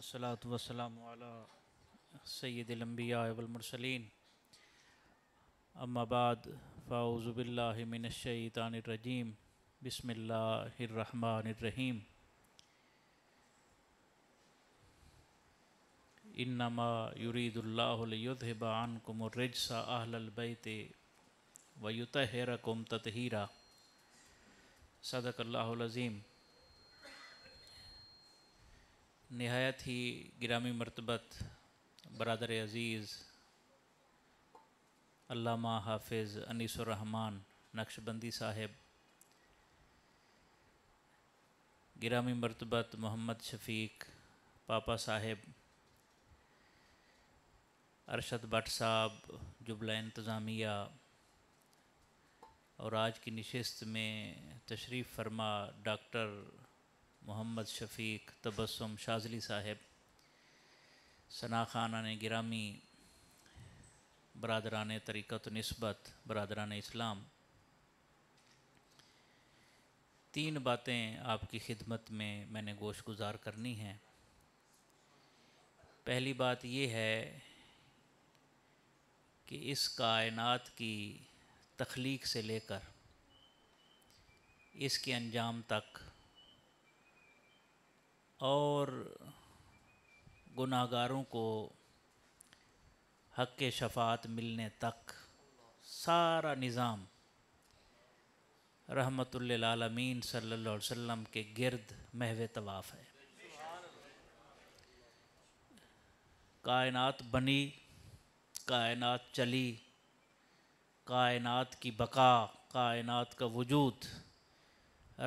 वसलात वसलाम सैदलम्बियामरसलिन अम्माबाद फ़ाउज़बिल्लामिनशैतानरजीम बसमीम इन्नमा युरीदुल्लाहबआन कुमरजसा आहलबैत वयुतहर कुम ततहीरा सदकल्लाज़ीम नहायत ही ग्रामी मरतबत बरदर अज़ीज़ अल्लामा हाफिज़ अनीसरहमान नक्शबंदी साहेब ग्रामी मरतबत मोहम्मद शफीक पापा साहेब अरशद भट साहब जुबला इंतज़ामिया और आज की नशस्त में तशरीफ़ फरमा डॉक्टर मोहम्मद शफीक तबसम शाजली साहब सना खाना ने गिरामी बरदरान तरीक़त नस्बत बरदरान इस्लाम तीन बातें आपकी खिदमत में मैंने गोश गुजार करनी हैं पहली बात ये है कि इस कायनात की तख्लीक से लेकर इसके अंजाम तक और गुनागारों को हक शफात मिलने तक सारा निज़ाम रहमतमीन सल्ला वसम के गिरद महव तवाफ़ है कायनात बनी कायनात चली कायनात की बका कायनात का वजूद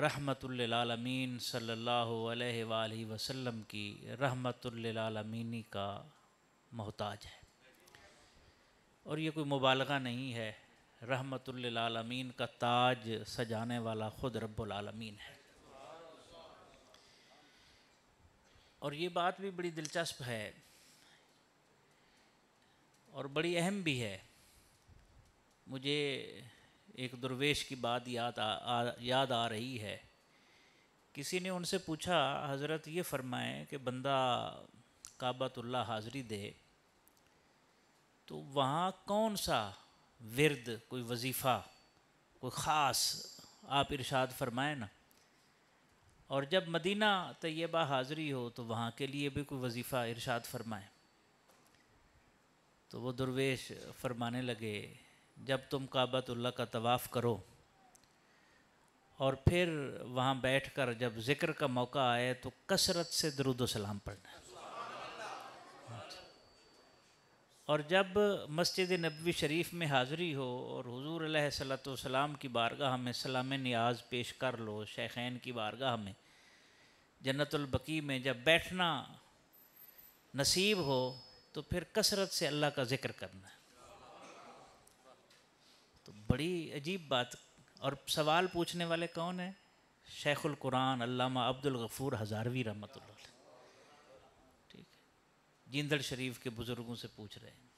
रहमतुल्लामीन सल्लल्लाहु अलैहि वसल्लम की रहमतुल्लामीनी का मोहताज है और ये कोई मुबालगा नहीं है रहमतुल्लामीन का ताज सजाने वाला ख़ुद रब्बुलमीन है और ये बात भी बड़ी दिलचस्प है और बड़ी अहम भी है मुझे एक दुर्वेश की बात याद आ, आ याद आ रही है किसी ने उनसे पूछा हज़रत ये फरमाएं कि बंदा काबतुल्ला हाज़री दे तो वहाँ कौन सा विरद कोई वजीफ़ा कोई ख़ास आप इरशाद फरमाएं ना और जब मदीना तयबा हाज़री हो तो वहाँ के लिए भी कोई वजीफ़ा इरशाद फरमाएं तो वो दुर्वेश फरमाने लगे जब तुम काबतुल्ला का तवाफ़ करो और फिर वहाँ बैठकर जब ज़िक्र का मौका आए तो कसरत से दरुद सलाम पढ़ना और जब मस्जिद नबी शरीफ में हाज़री हो और हजूर सलाम की बारगाह में सलाम नियाज पेश कर लो शेखैन की बारगाह में जन्नतुलबकी में जब बैठना नसीब हो तो फिर कसरत से अल्लाह का ज़िक्र करना बड़ी अजीब बात और सवाल पूछने वाले कौन है शेखुल कुरान अल्लामा अब्दुल गफ़ूर हज़ारवी रहमत ठीक है शरीफ के बुज़ुर्गों से पूछ रहे हैं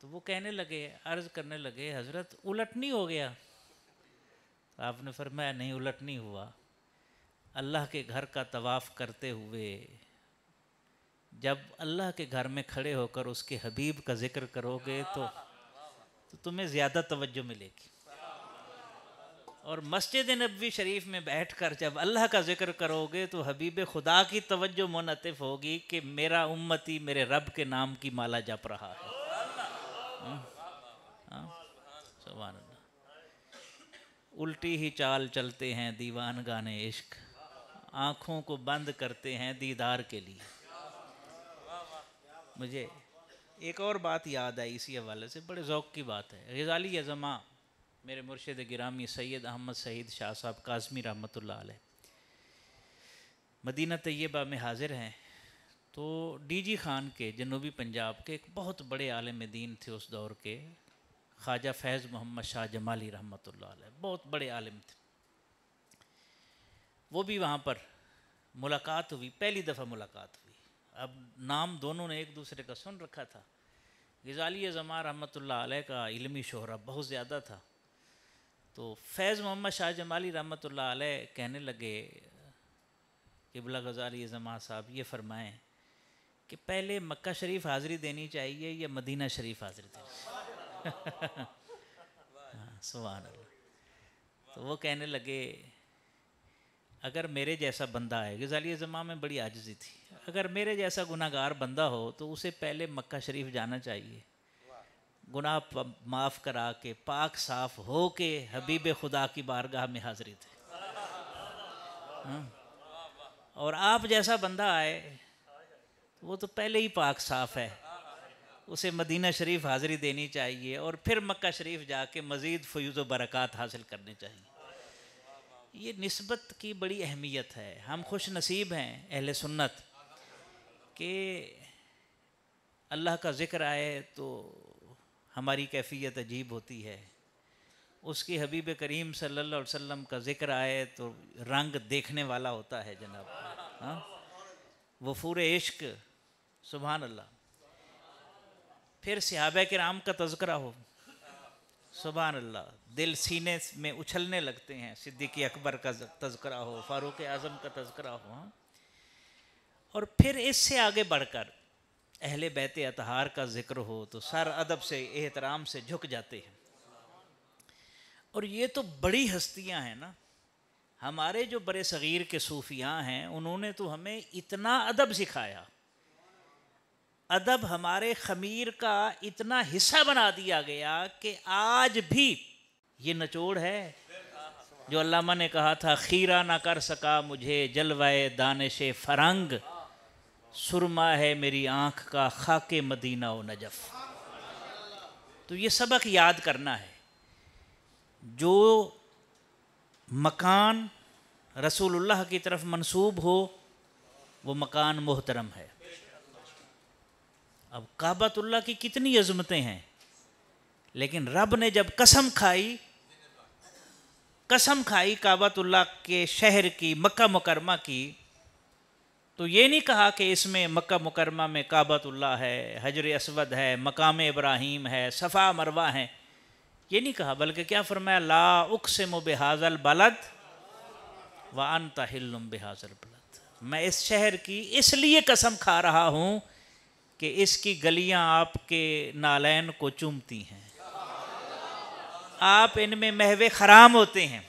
तो वो कहने लगे अर्ज़ करने लगे हज़रत उलट नहीं हो गया तो आपने फरमाया नहीं उलट नहीं हुआ अल्लाह के घर का तवाफ़ करते हुए जब अल्लाह के घर में खड़े होकर उसके हबीब का ज़िक्र करोगे तो तो तुम्हें ज़्यादा तवज्जो मिलेगी और मस्जिद नबी शरीफ में बैठ कर जब अल्लाह का जिक्र करोगे तो हबीब खुदा की तवज्जो मुनतफ़ होगी कि मेरा उम्मती मेरे रब के नाम की माला जप रहा है हाँ? हाँ? उल्टी ही चाल चलते हैं दीवान गाने इश्क आँखों को बंद करते हैं दीदार के लिए मुझे एक और बात याद आई इसी हवाले से बड़े ओक़ की बात है गजाली अजमा मेरे मुर्शद गिरामी सैयद अहमद सईद शाह साहब काजमी रहमत मदीना तय्यबा में हाजिर हैं तो डीजी खान के जनूबी पंजाब के एक बहुत बड़े आलम दीन थे उस दौर के ख्वाजा फैज़ मोहम्मद शाह जमाली रहमत बहुत बड़े आलम थे वो भी वहाँ पर मुलाकात हुई पहली दफ़ा मुलाकात हुई अब नाम दोनों ने एक दूसरे का सुन रखा था गजाली जमा रहमत आलै का इलमी शोहरा बहुत ज़्यादा था तो फैज़ मोहम्मद शाह जमाली रहमत आलै कहने लगे किबला गजाली जमा साहब ये फरमाएँ कि पहले मक्का शरीफ हाज़री देनी चाहिए या मदीना शरीफ हाज़री देनी चाहिए हाँ, सुबह तो वो कहने लगे अगर मेरे जैसा बंदा है गजाली ज़मा में बड़ी आजजी थी अगर मेरे जैसा गुनागार बंदा हो तो उसे पहले मक्का शरीफ जाना चाहिए गुनाह माफ़ करा के पाक साफ हो के हबीब खुदा की बारगाह में हाज़िरी थे हाँ। और आप जैसा बंदा आए तो वो तो पहले ही पाक साफ है उसे मदीना शरीफ हाज़िरी देनी चाहिए और फिर मक्का शरीफ जाके मज़ीद फ्यूज़ बरक़ात हासिल करनी चाहिए ये नस्बत की बड़ी अहमियत है हम खुश नसीब हैं अहल सुन्नत कि अल्लाह का ज़िक्र आए तो हमारी कैफियत अजीब होती है उसके हबीब करीम सल्लल्लाहु अलैहि वसल्लम का ज़िक्र आए तो रंग देखने वाला होता है जनाब हाँ वफूर इश्क सुबहान अल्लाह फिर के कराम का तस्करा हो सुबहान अल्लाह दिल सीने में उछलने लगते हैं सिद्दीकी अकबर का तस्करा हो फारूक आज़म का तस्करा हो हाँ। और फिर इससे आगे बढ़कर अहले बैत अतहार का जिक्र हो तो सर अदब से एहतराम से झुक जाते हैं और ये तो बड़ी हस्तियां हैं ना हमारे जो बड़े सग़ीर के सूफियाँ हैं उन्होंने तो हमें इतना अदब सिखाया अदब हमारे खमीर का इतना हिस्सा बना दिया गया कि आज भी ये नचोड़ है जो अल्लामा ने कहा था खीरा ना कर सका मुझे जलवाए दानश फरंग सुरमा है मेरी आँख का खाके मदीना व नजफ़ तो ये सबक याद करना है जो मकान रसूलुल्लाह की तरफ मंसूब हो वो मकान मोहतरम है अब काबतुल्ला की कितनी अजमतें हैं लेकिन रब ने जब कसम खाई कसम खाई काबतुल्ला के शहर की मक्का मुकरमा की तो ये नहीं कहा कि इसमें मक्का मुकरमा में काबतुल्ला है हजर असवद है मकाम इब्राहिम है सफ़ा मरवा है ये नहीं कहा बल्कि क्या फरमाया ला उकसम हाजल बलद व अनता बे बेहाजल बलद मैं इस शहर की इसलिए कसम खा रहा हूँ कि इसकी गलियाँ आपके नालैन को चूमती हैं आप इनमें महवे खराम होते हैं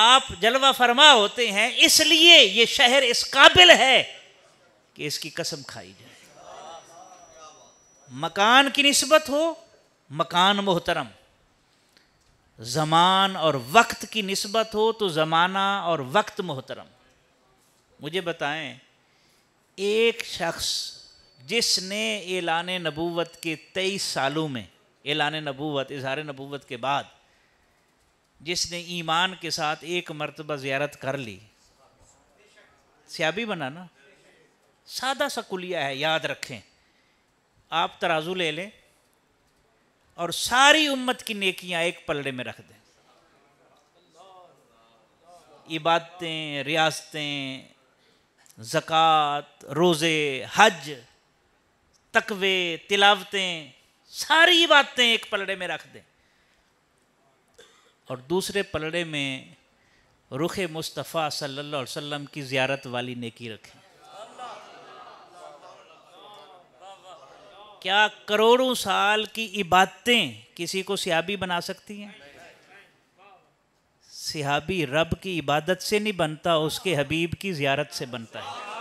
आप जलवा फरमा होते हैं इसलिए ये शहर इस काबिल है कि इसकी कसम खाई जाए मकान की नस्बत हो मकान मोहतरम जमान और वक्त की नस्बत हो तो ज़माना और वक्त मोहतरम मुझे बताएं एक शख्स जिसने एलान नबूवत के तेईस सालों में एलान नबूवत इजहार नबूवत के बाद जिसने ईमान के साथ एक मरतबा ज़्यारत कर ली सियाबी बना ना सादा सा कुलिया है याद रखें आप तराजू ले लें और सारी उम्मत की नेकियां एक पलड़े में रख दें इबादतें रियासतें ज़क़़त रोज़े हज तकवे तिलावतें सारी बातें एक पलड़े में रख दें और दूसरे पलड़े में रुख मुस्तफ़ा सल्लल्लाहु अलैहि वसल्लम की ज़्यारत वाली नेकी रखें क्या करोड़ों साल की इबादतें किसी को सियाबी बना सकती हैं सिहाबी रब की इबादत से नहीं बनता उसके हबीब की ज़्यारत से बनता है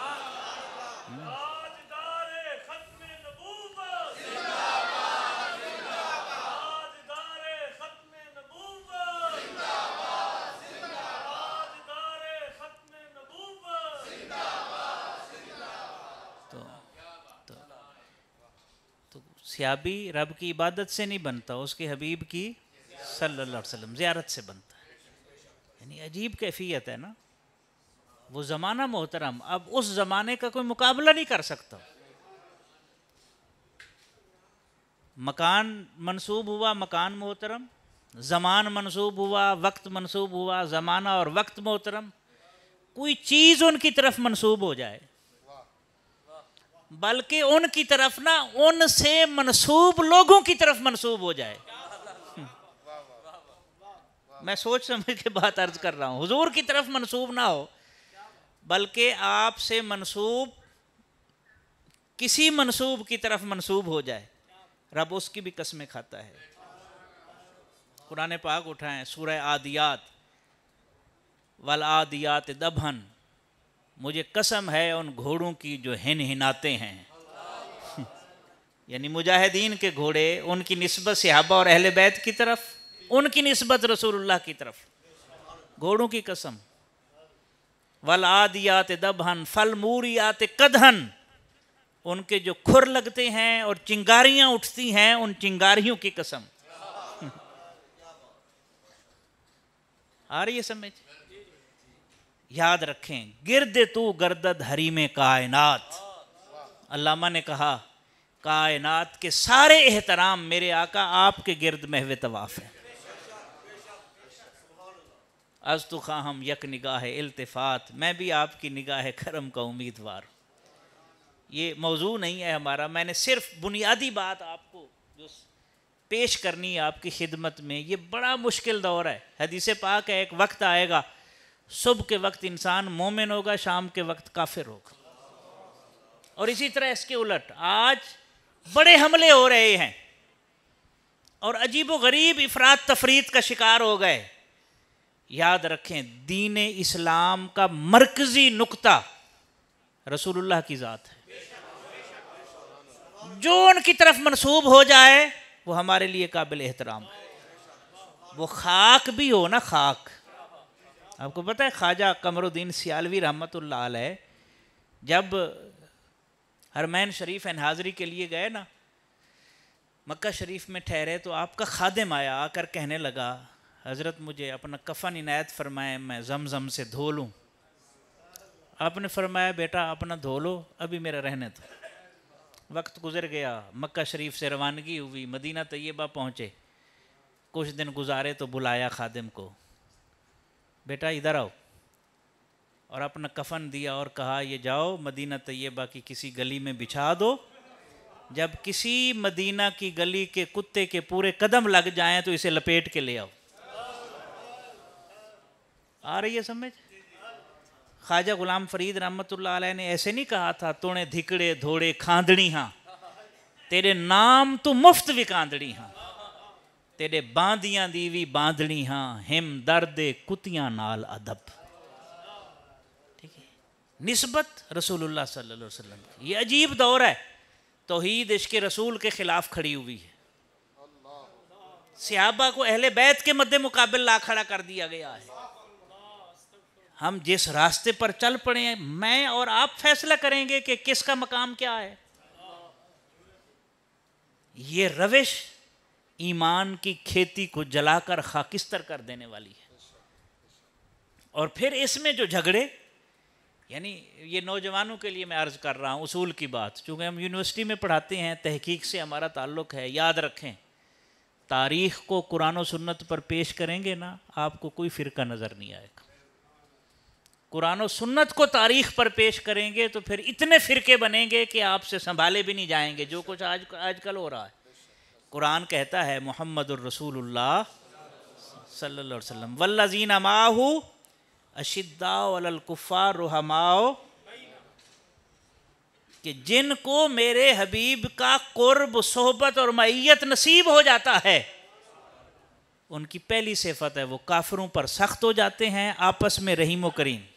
याबी रब की इबादत से नहीं बनता उसके हबीब की सल्लल्लाहु अलैहि वसल्लम ज़्यारत से बनता है यानी अजीब कैफियत है ना वो ज़माना मोहतरम अब उस ज़माने का कोई मुकाबला नहीं कर सकता मकान मनसूब हुआ मकान मोहतरम ज़मान मनसूब हुआ वक्त मनसूब हुआ ज़माना और वक्त मोहतरम कोई चीज़ उनकी तरफ मनसूब हो जाए बल्कि उनकी तरफ ना उनसे मनसूब लोगों की तरफ मनसूब हो जाए मैं सोच समझ के बात अर्ज कर रहा हूँ हुजूर की तरफ मनसूब ना हो बल्कि आपसे मनसूब किसी मनसूब की तरफ मनसूब हो जाए रब उसकी भी कसमें खाता है कुरान पाक उठाएं सूर्य आदियात वल आदियात दबहन मुझे कसम है उन घोड़ों की जो हिन हिनाते हैं यानी मुजाहिदीन के घोड़े उनकी नस्बत सिहाबा और अहल बैत की तरफ उनकी नस्बत रसूलुल्लाह की तरफ घोड़ों की कसम वल आदियात दबहन फल मूरियात कदहन उनके जो खुर लगते हैं और चिंगारियां उठती हैं उन चिंगारियों की कसम आ रही है समझ याद रखें गिरद तू गर्दद हरी में कायनात अल्लामा ने कहा कायनात के सारे एहतराम मेरे आका आपके गिरद महव तवाफ़ है अज तो खा हम यक निगाह इल्तफात मैं भी आपकी निगाह करम का उम्मीदवार ये मौजू नहीं है हमारा मैंने सिर्फ बुनियादी बात आपको जो पेश करनी है आपकी खिदमत में ये बड़ा मुश्किल दौर है हदीसे पाक है एक वक्त आएगा सुबह के वक्त इंसान मोमिन होगा शाम के वक्त काफिर होगा और इसी तरह इसके उलट आज बड़े हमले हो रहे हैं और अजीब व गरीब इफरात तफरीत का शिकार हो गए याद रखें दीन इस्लाम का मरकजी नुकता रसूलुल्लाह की ज़ात है जो उनकी तरफ मनसूब हो जाए वो हमारे लिए काबिल एहतराम है वो खाक भी हो ना खाक आपको पता है ख्वाजा कमरुद्दीन सियालवी रहमत है जब हरमैन शरीफ एन हाज़री के लिए गए ना मक्का शरीफ में ठहरे तो आपका खादिम आया आकर कहने लगा हज़रत मुझे अपना कफ़न इनायत फरमाए मैं जमजम से धो लूँ आपने फरमाया बेटा अपना धो लो अभी मेरा रहने दो वक्त गुजर गया मक्का शरीफ से रवानगी हुई मदीना तैयबा पहुँचे कुछ दिन गुजारे तो बुलाया खादिम को बेटा इधर आओ और अपना कफन दिया और कहा ये जाओ मदीना तय्यबा की किसी गली में बिछा दो जब किसी मदीना की गली के कुत्ते के पूरे कदम लग जाएं तो इसे लपेट के ले आओ आ रही है समझ ख्वाजा गुलाम फरीद रहमत ने ऐसे नहीं कहा था तोड़े धिकड़े धोड़े खांदड़ी हाँ तेरे नाम तो मुफ्त भी कांदड़ी हाँ तेरे बांधिया की भी बांधनी हाँ हिम दर्द कुतियां नाल अदब ठीक है नस्बत रसूलुल्लाह सल्लल्लाहु अलैहि वसल्लम की ये अजीब दौर है तोहीद इश्क रसूल के खिलाफ खड़ी हुई है सिहाबा को अहले बैत के मद्दे मुकाबले ला खड़ा कर दिया गया है हम जिस रास्ते पर चल पड़े हैं मैं और आप फैसला करेंगे कि किसका मकाम क्या है ये रविश ईमान की खेती को जलाकर खाकिस्तर कर देने वाली है और फिर इसमें जो झगड़े यानी ये नौजवानों के लिए मैं अर्ज़ कर रहा हूँ उसूल की बात चूँकि हम यूनिवर्सिटी में पढ़ाते हैं तहकीक से हमारा ताल्लुक है याद रखें तारीख़ को कुरान और सुन्नत पर पेश करेंगे ना आपको कोई फ़िरका नज़र नहीं आएगा कुरान और सुन्नत को तारीख पर पेश करेंगे तो फिर इतने फ़िरके बनेंगे कि आपसे संभाले भी नहीं जाएंगे जो कुछ आज आजकल हो रहा है कुरान कहता है मोहम्मद रसूलुल्लाह सल्लल्लाहु अलैहि वसल्लम वल्लजीन माहू अशिद्दाकुफ़ा रुहमाओ कि जिनको मेरे हबीब का कुर्ब सोहबत और मैत नसीब हो जाता है उनकी पहली सिफत है वो काफरों पर सख्त हो जाते हैं आपस में रहीम करीम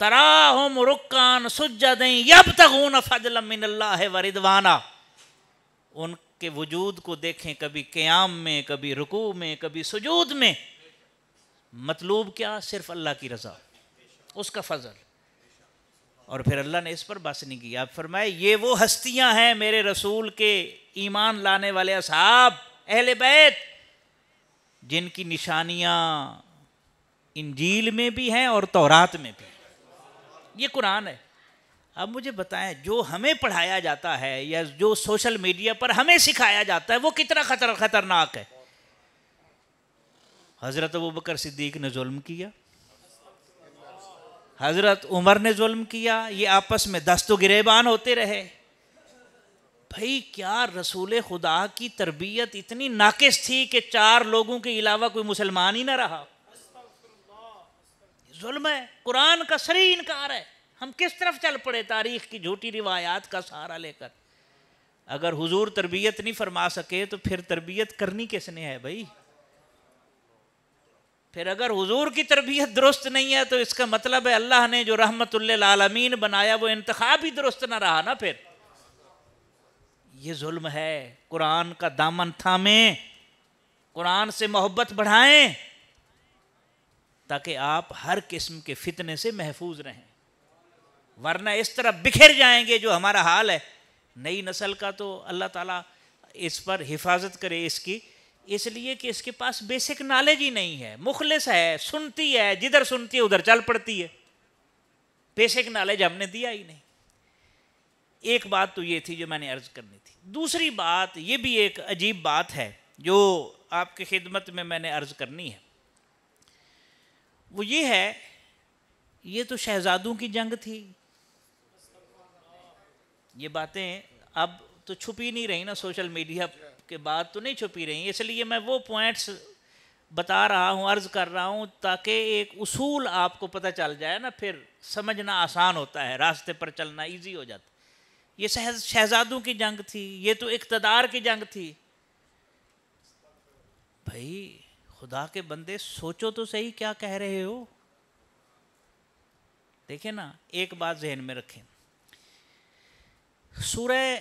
तराहम रुकान सुजद यब तगून फजल मिनल्ला वरिदवाना उन के वजूद को देखें कभी क्याम में कभी रुकू में कभी सजूद में मतलूब क्या सिर्फ अल्लाह की रज़ा उसका फजल और फिर अल्लाह ने इस पर बस नहीं की आप फरमाए ये वो हस्तियां हैं मेरे रसूल के ईमान लाने वाले असहाब अहल बैत जिनकी निशानियां इंजील में भी हैं और तौरात में भी ये कुरान है अब मुझे बताएं जो हमें पढ़ाया जाता है या जो सोशल मीडिया पर हमें सिखाया जाता है वो कितना खतर खतरनाक है हज़रत अबू बकर सिद्दीक ने जुल्म किया हज़रत उमर ने जुल्म किया ये आपस में दस्त गिरेबान होते रहे भाई क्या रसूल खुदा की तरबियत इतनी नाकिस थी कि चार लोगों के अलावा कोई मुसलमान ही ना रहा जुल्म है कुरान का सरी इनकार है हम किस तरफ चल पड़े तारीख की झूठी रिवायात का सहारा लेकर अगर हुजूर तरबियत नहीं फरमा सके तो फिर तरबियत करनी किसने है भाई फिर अगर हुजूर की तरबियत दुरुस्त नहीं है तो इसका मतलब है अल्लाह ने जो रहमतमीन बनाया वो इंतखा ही दुरुस्त ना रहा ना फिर ये जुल्म है कुरान का दामन थामे कुरान से मोहब्बत बढ़ाएं ताकि आप हर किस्म के फितने से महफूज रहें वरना इस तरह बिखर जाएंगे जो हमारा हाल है नई नस्ल का तो अल्लाह ताला इस पर हिफाजत करे इसकी इसलिए कि इसके पास बेसिक नॉलेज ही नहीं है मुखलिस है सुनती है जिधर सुनती है उधर चल पड़ती है बेसिक नॉलेज हमने दिया ही नहीं एक बात तो ये थी जो मैंने अर्ज करनी थी दूसरी बात ये भी एक अजीब बात है जो आपकी खिदमत में मैंने अर्ज करनी है वो ये है ये तो शहजादों की जंग थी ये बातें अब तो छुपी नहीं रही ना सोशल मीडिया के बाद तो नहीं छुपी रही इसलिए मैं वो पॉइंट्स बता रहा हूँ अर्ज़ कर रहा हूँ ताकि एक उसूल आपको पता चल जाए ना फिर समझना आसान होता है रास्ते पर चलना ईजी हो जाता ये शहज शहजादों की जंग थी ये तो इकतदार की जंग थी भाई खुदा के बंदे सोचो तो सही क्या कह रहे हो देखे ना एक बात जहन में रखें सूर्य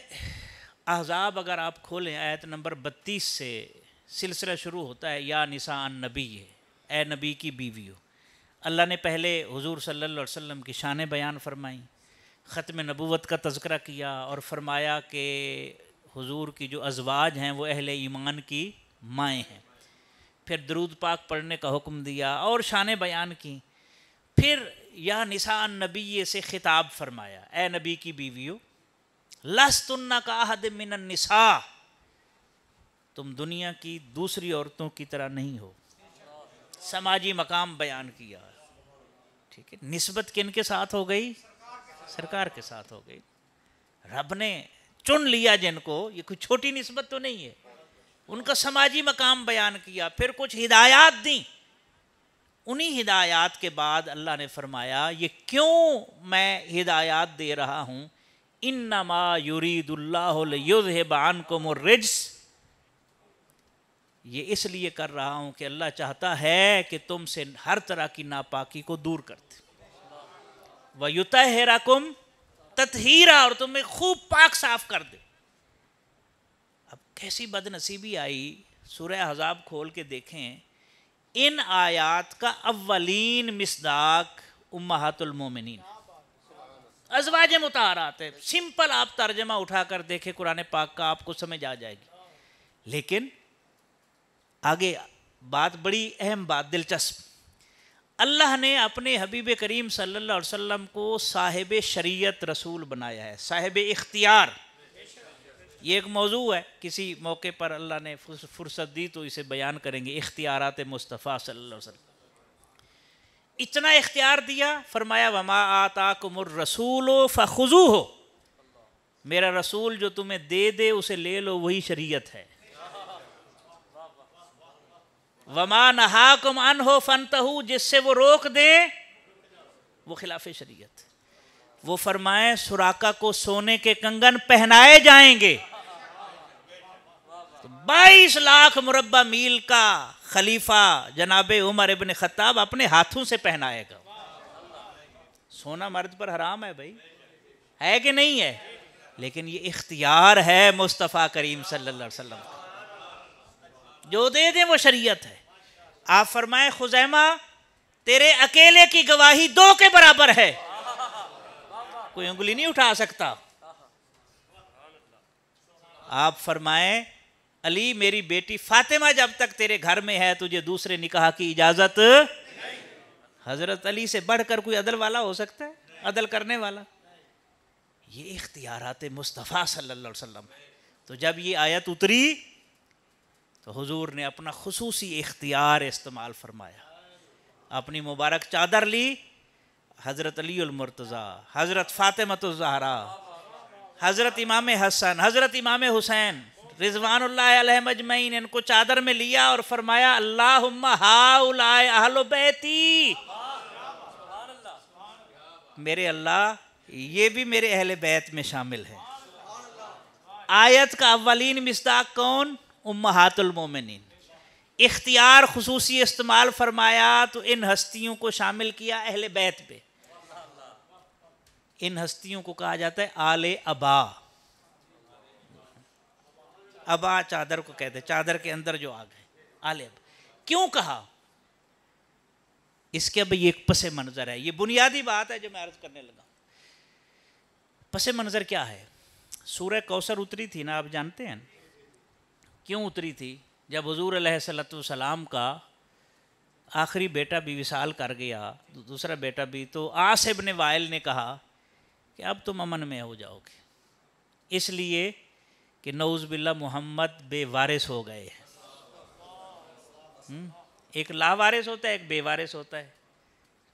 अहजाब अगर आप खोलें आयत नंबर बत्तीस से सिलसिला शुरू होता है या निसा अन नबी ए नबी की हो अल्लाह ने पहले हुजूर सल्लल्लाहु अलैहि वसल्लम की शान बयान फरमाई ख़त्म नबूवत का तस्करा किया और फरमाया कि हुजूर की जो अजवाज हैं वो अहल ईमान की माएँ हैं फिर दरूद पाक पढ़ने का हुक्म दिया और शान बयान की फिर या निसा नबी से ख़िताब फरमाया ए नबी की हो लस्तुन्ना का मिन निसा तुम दुनिया की दूसरी औरतों की तरह नहीं हो समाजी मकाम बयान किया ठीक है नस्बत किन के साथ हो गई सरकार के साथ हो गई रब ने चुन लिया जिनको ये कोई छोटी नस्बत तो नहीं है उनका समाजी मकाम बयान किया फिर कुछ हिदायत दी उन्हीं हिदायत के बाद अल्लाह ने फरमाया ये क्यों मैं हिदायत दे रहा हूं इन ये इसलिए कर रहा हूं कि अल्लाह चाहता है कि तुमसे हर तरह की नापाकी को दूर करते दे हेरा कुम तथहीरा और तुम्हें खूब पाक साफ कर दे अब कैसी बदनसीबी आई सूर्य हजाब खोल के देखें इन आयात का अव्वलीन मिसदाक उम्मातुलमोमिन अजवाज मुतार है सिंपल आप तर्जमा उठाकर देखे कुरान पाक का आपको समझ आ जाएगी लेकिन आगे बात बड़ी अहम बात दिलचस्प अल्लाह ने अपने हबीब करीम सल्लल्लाहु अलैहि वसल्लम को साहिब शरीयत रसूल बनाया है साहिब इख्तियार ये एक मौजू है किसी मौके पर अल्लाह ने फुर्सत दी तो इसे बयान करेंगे इख्तियारत मुस्तफ़ा सल्लल्लाहु अलैहि वसल्लम इतना इख्तियार दिया फरमाया वमा आता कुमर रसूल हो फ़ुजू हो मेरा रसूल जो तुम्हें दे दे उसे ले लो वही शरीयत है वमा नहाकुम अन हो फन तहू जिससे वो रोक दे वो खिलाफ शरीयत वो फरमाए सुराका को सोने के कंगन पहनाए जाएंगे बाईस लाख मुरबा मील का खलीफा जनाब उमर इबन खताब अपने हाथों से पहनाएगा सोना मर्द पर हराम है भाई है कि नहीं है लेकिन ये इख्तियार है मुस्तफ़ा करीम सल्लल्लाहु अलैहि वसल्लम का जो दे दें वो शरीयत है आप फरमाए खुजैमा तेरे अकेले की गवाही दो के बराबर है कोई उंगली नहीं उठा सकता आप फरमाए अली मेरी बेटी फातिमा जब तक तेरे घर में है तुझे दूसरे निकाह की इजाजत हजरत अली से बढ़कर कोई अदल वाला हो सकता है अदल करने वाला ये इख्तियार मुस्तफ़ा सल्लल्लाहु अलैहि वसल्लम तो जब ये आयत उतरी तो हुजूर ने अपना खसूसी इख्तियार इस्तेमाल फरमाया अपनी मुबारक चादर ली हज़रत अलीमरतज़ा हज़रत ज़हरा हज़रत इमाम हसन हज़रत इमाम हुसैन रिजवानमजमैन इनको चादर में लिया और फरमाया अल्लाह हाउलाती मेरे अल्लाह ये भी मेरे अहल बैत में शामिल है आयत का अवलिन मिस्ताक कौन उम्मातुलमोमिन इख्तियार खसूसी इस्तेमाल फरमाया तो इन हस्तियों को शामिल किया अहल बैत पे इन हस्तियों को कहा जाता है आले अबा अबा चादर को कहते चादर के अंदर जो आग है आलेब क्यों कहा इसके अब ये पसे मंज़र है ये बुनियादी बात है जो मैं अर्ज करने लगा पसे मंज़र क्या है सूर्य कौसर उतरी थी ना आप जानते हैं क्यों उतरी थी जब हजूर सलाम का आखिरी बेटा भी विशाल कर गया दूसरा बेटा भी तो आसिब ने वायल ने कहा कि अब तुम अमन में हो जाओगे इसलिए कि बिल्ला मोहम्मद बेवारिस हो गए हैं हम्म? एक लावारिस होता है एक बेवारिस होता है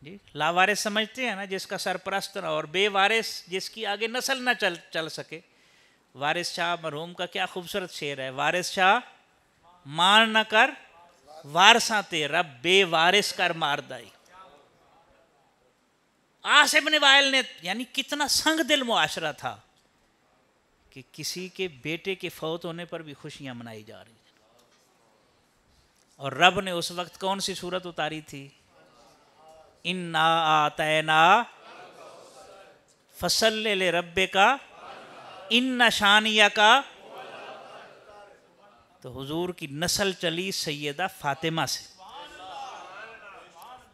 जी लावारिस समझते हैं ना जिसका सरपरस्त ना और बेवारिस जिसकी आगे नस्ल ना चल चल सके वारिस शाह मरहूम का क्या खूबसूरत शेर है वारिस शाह मार न कर वारसा तेरा बेवारिस कर मार दाई आसिब वायल ने यानी कितना संग दिल मुआशरा था कि किसी के बेटे के फौत होने पर भी खुशियां मनाई जा रही हैं और रब ने उस वक्त कौन सी सूरत उतारी थी इन्ना आतना फसल ले रब्बे का इन नशानिया का तो हुजूर की नस्ल चली सैदा फातिमा से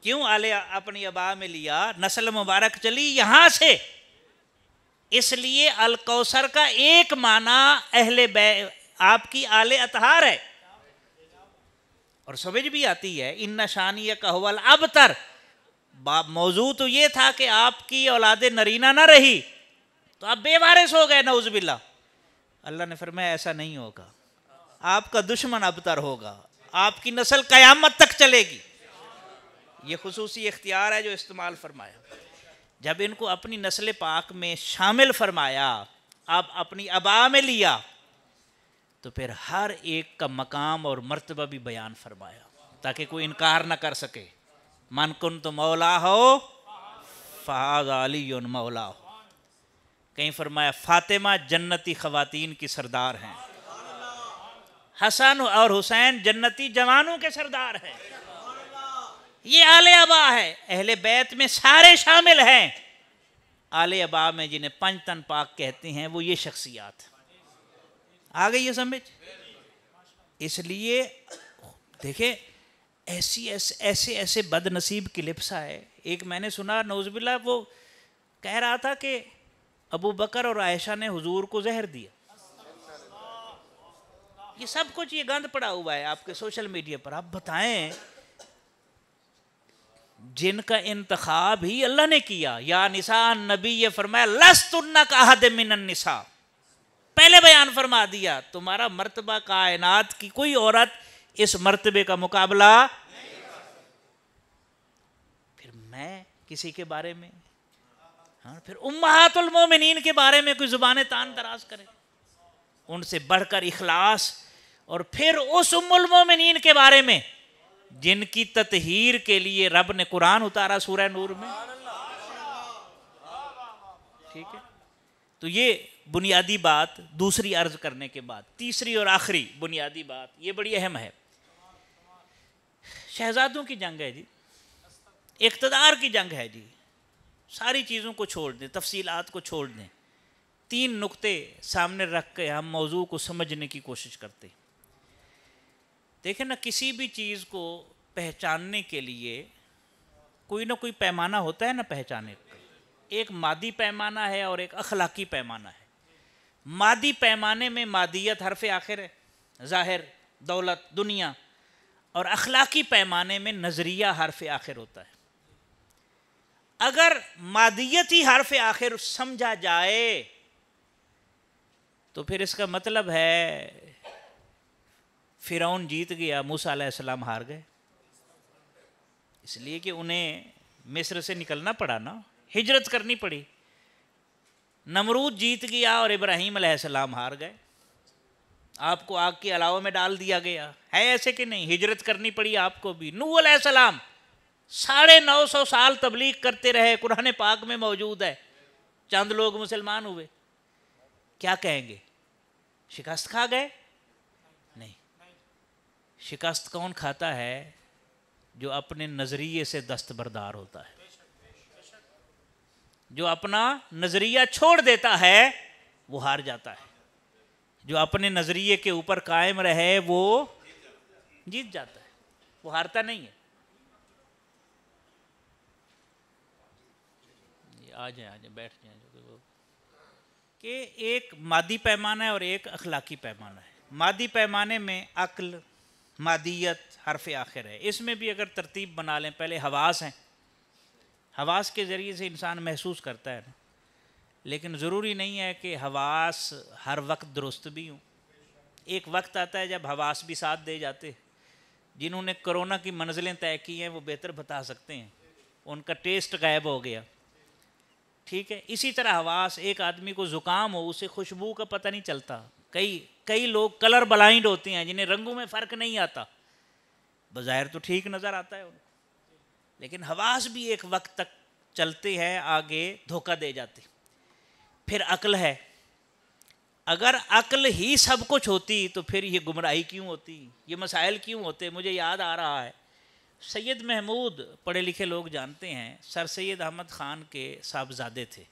क्यों आले अपनी अबा में लिया नस्ल मुबारक चली यहां से इसलिए अलकौसर का एक माना अहले बै आपकी आले अतहार है और समझ भी आती है इन नशानी कहवल अब तर मौजू तो ये था कि आपकी औलाद नरीना ना रही तो आप बेवारिस हो गए बिल्ला अल्लाह ने फरमाया ऐसा नहीं होगा आपका दुश्मन अबतर होगा आपकी नस्ल कयामत तक चलेगी ये खसूसी इख्तियार है जो इस्तेमाल फरमाया जब इनको अपनी नस्ल पाक में शामिल फरमाया आप अपनी अबा में लिया तो फिर हर एक का मकाम और मर्तबा भी बयान फरमाया ताकि कोई इनकार ना कर सके कुन तो मौला हो फहाज़ अली मौला हो कहीं फरमाया फातिमा जन्नती खवतिन की सरदार हैं हसन और हुसैन जन्नती जवानों के सरदार हैं ये आले अबा है अहले बैत में सारे शामिल हैं आले अबा में जिन्हें पंचतन पाक कहते हैं वो ये शख्सियात आ गई ये समझ इसलिए देखे ऐसी ऐसे ऐसे ऐसे बदनसीब क्लिप्स आए एक मैंने सुना नौजबिल्ला वो कह रहा था कि अबू बकर और आयशा ने हुजूर को जहर दिया ये सब कुछ ये गंद पड़ा हुआ है आपके सोशल मीडिया पर आप बताएं जिनका इंतखाब ही अल्लाह ने किया या निशान नबी ये फरमाया तुन्ना का हद मिनसा पहले बयान फरमा दिया तुम्हारा मर्तबा कायनात की कोई औरत इस मर्तबे का मुकाबला फिर मैं किसी के बारे में हाँ फिर उम्मातुलमोमिन के बारे में कोई जुबान तान दराज करे उनसे बढ़कर इखलास और फिर उस उमोमिन के बारे में जिनकी ततहीर के लिए रब ने कुरान उतारा सूरह नूर में ठीक है तो ये बुनियादी बात दूसरी अर्ज करने के बाद तीसरी और आखिरी बुनियादी बात ये बड़ी अहम है शहजादों की जंग है जी इकतदार की जंग है जी सारी चीज़ों को छोड़ दें तफसीलात को छोड़ दें तीन नुक्ते सामने रख के हम मौजू को समझने की कोशिश करते हैं देखें ना किसी भी चीज़ को पहचानने के लिए कोई ना कोई पैमाना होता है ना पहचाने का एक मादी पैमाना है और एक अखलाकी पैमाना है मादी पैमाने में मादियत हरफ आखिर है जाहिर दौलत दुनिया और अखलाकी पैमाने में नज़रिया हरफ आखिर होता है अगर मादियत ही हरफ आखिर समझा जाए तो फिर इसका मतलब है फ़िरौन जीत गया मूसा सलाम हार गए इसलिए कि उन्हें मिस्र से निकलना पड़ा ना हिजरत करनी पड़ी नमरूद जीत गया और इब्राहिम सलाम हार गए आपको आग के अलावा में डाल दिया गया है ऐसे कि नहीं हिजरत करनी पड़ी आपको भी नूह सलाम साढ़े नौ सौ साल तबलीग करते रहे कुरान पाक में मौजूद है चंद लोग मुसलमान हुए क्या कहेंगे शिकस्त खा गए शिकस्त कौन खाता है जो अपने नज़रिए से दस्तबरदार होता है जो अपना नज़रिया छोड़ देता है वो हार जाता है जो अपने नज़रिए के ऊपर कायम रहे वो जीत जाता है वो हारता नहीं है आ जाए आ जाए बैठ जाए जो कि एक मादी पैमाना है और एक अखलाकी पैमाना है मादी पैमाने में अक्ल मादियत हरफ आखिर है इसमें भी अगर तरतीब बना लें पहले हवास हैं हवास के ज़रिए से इंसान महसूस करता है ना लेकिन ज़रूरी नहीं है कि हवास हर वक्त दुरुस्त भी हों एक वक्त आता है जब हवास भी साथ दे जाते जिन्होंने कोरोना की मंजिलें तय की हैं वो बेहतर बता सकते हैं उनका टेस्ट गायब हो गया ठीक है इसी तरह हवास एक आदमी को ज़ुकाम हो उसे खुशबू का पता नहीं चलता कई कई लोग कलर ब्लाइंड होते हैं जिन्हें रंगों में फ़र्क नहीं आता बाज़ाहिर तो ठीक नज़र आता है उनको लेकिन हवास भी एक वक्त तक चलते हैं आगे धोखा दे जाते फिर अक्ल है अगर अकल ही सब कुछ होती तो फिर ये गुमराही क्यों होती ये मसाइल क्यों होते मुझे याद आ रहा है सैयद महमूद पढ़े लिखे लोग जानते हैं सर सैद अहमद ख़ान के साहबजादे थे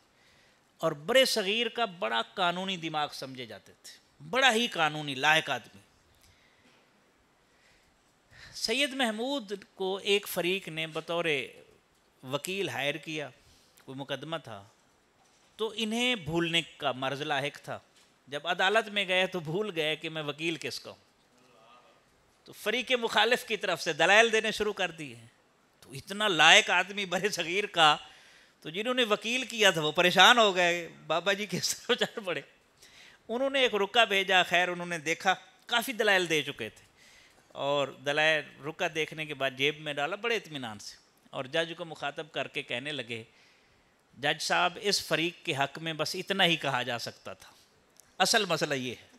और बड़े सग़ीर का बड़ा कानूनी दिमाग समझे जाते थे बड़ा ही कानूनी लायक आदमी सैयद महमूद को एक फरीक ने बतौर वकील हायर किया कोई मुकदमा था तो इन्हें भूलने का मर्ज लाक था जब अदालत में गए तो भूल गए कि मैं वकील किसका हूँ तो फरीक मुखालिफ की तरफ से दलाइल देने शुरू कर दिए तो इतना लायक आदमी बड़े सगीर का तो जिन्होंने वकील किया था वो परेशान हो गए बाबा जी के सर पड़े उन्होंने एक रुका भेजा खैर उन्होंने देखा काफ़ी दलाइल दे चुके थे और दलाइल रुका देखने के बाद जेब में डाला बड़े इतमान से और जज को मुखातब करके कहने लगे जज साहब इस फरीक के हक में बस इतना ही कहा जा सकता था असल मसला ये है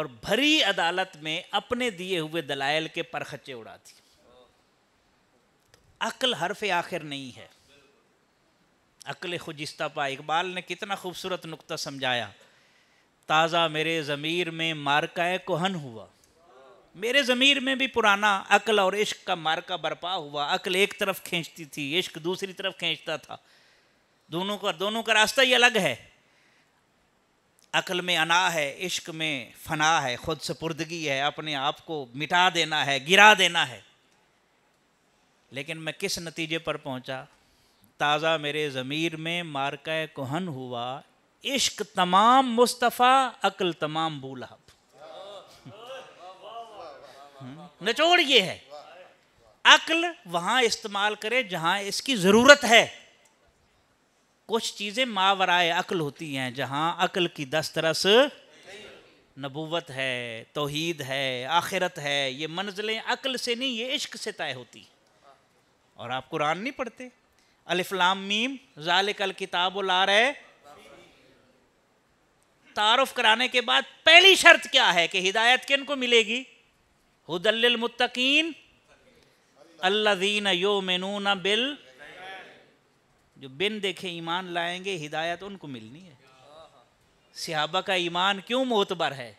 और भरी अदालत में अपने दिए हुए दलाइल के परखचे उड़ा दिए तो अक्ल हरफ आखिर नहीं है अकल खुजिस्ता पा इकबाल ने कितना खूबसूरत नुक्ता समझाया ताज़ा मेरे ज़मीर में मार्का कोहन हुआ मेरे ज़मीर में भी पुराना अकल और इश्क का मार्का बरपा हुआ अकल एक तरफ खींचती थी इश्क दूसरी तरफ खींचता था दोनों का दोनों का रास्ता ही अलग है अकल में अना है इश्क में फना है खुद सपुर्दगी है अपने आप को मिटा देना है गिरा देना है लेकिन मैं किस नतीजे पर पहुंचा ताज़ा मेरे ज़मीर में मारका कोहन हुआ इश्क तमाम मुस्तफ़ा अकल तमाम बूलहब हम्म, नचोड़ ये है अकल वहाँ इस्तेमाल करे जहाँ इसकी ज़रूरत है कुछ चीज़ें मावराए अकल होती हैं जहाँ अकल की दस्तरस नबूवत है तोहीद है आखिरत है ये मंजिलें अकल से नहीं ये इश्क से तय होती और आप कुरान नहीं पढ़ते अलिफ्लाम मीम कल किताब ला रहे तारफ कराने के बाद पहली शर्त क्या है कि हिदायत किन को मिलेगी हुदल मुतकीन अल्लादीन यो मेनून बिल जो बिन देखे ईमान लाएंगे हिदायत उनको मिलनी है सिहाबा का ईमान क्यों मोतबर है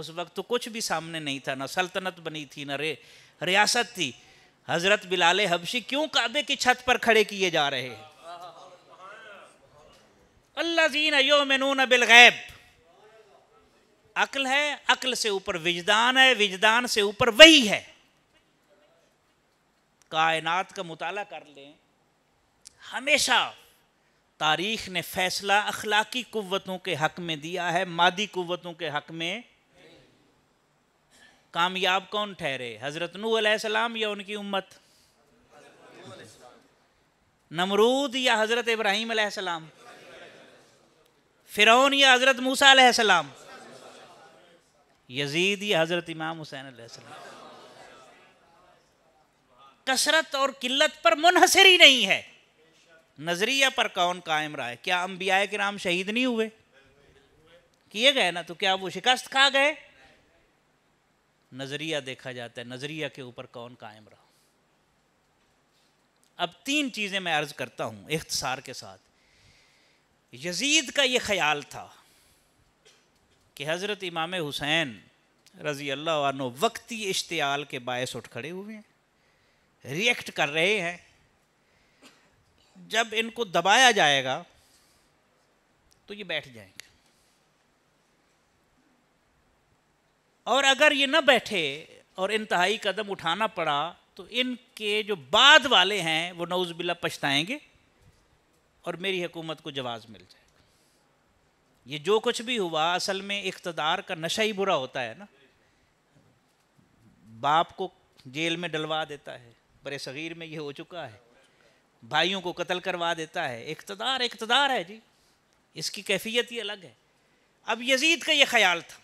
उस वक्त तो कुछ भी सामने नहीं था ना सल्तनत बनी थी ना रे रियासत थी हजरत बिलाले हबशी क्यों काबे की छत पर खड़े किए जा रहे हैं अल्लाह जीन अबिल गैब अकल है अकल से ऊपर विजदान है विजदान से ऊपर वही है कायनात का मुताला कर लें हमेशा तारीख ने फैसला अखलाकी कुतों के हक में दिया है मादी कुवतों के हक में कामयाब कौन ठहरे हज़रत नूसम या उनकी उम्मत नमरूद या हज़रत इब्राहिम सलाम फ़िरौन या हज़रत मूसा यजीद या हज़रत इमाम हुसैन कसरत और किल्लत पर मुनहसर ही नहीं है नज़रिया पर कौन कायम रहा है क्या अम्बिया के नाम शहीद नहीं हुए किए गए ना तो क्या वो शिकस्त खा गए नज़रिया देखा जाता है नज़रिया के ऊपर कौन कायम रहा अब तीन चीज़ें मैं अर्ज़ करता हूँ इख्तसार के साथ यजीद का ये ख्याल था कि हज़रत इमाम हुसैन रज़ी अल्लाह वक्ती इश्तियाल के बायस उठ खड़े हुए हैं रिएक्ट कर रहे हैं जब इनको दबाया जाएगा तो ये बैठ जाएंगे और अगर ये न बैठे और इंतहाई कदम उठाना पड़ा तो इनके जो बाद वाले हैं वो नौज बिला पछताएंगे और मेरी हुकूमत को जवाब मिल जाएगा ये जो कुछ भी हुआ असल में इकतदार का नशा ही बुरा होता है ना बाप को जेल में डलवा देता है बड़े सगीर में ये हो चुका है भाइयों को कत्ल करवा देता है इकतदार इकतदार है जी इसकी कैफियत ही अलग है अब यजीद का ये ख्याल था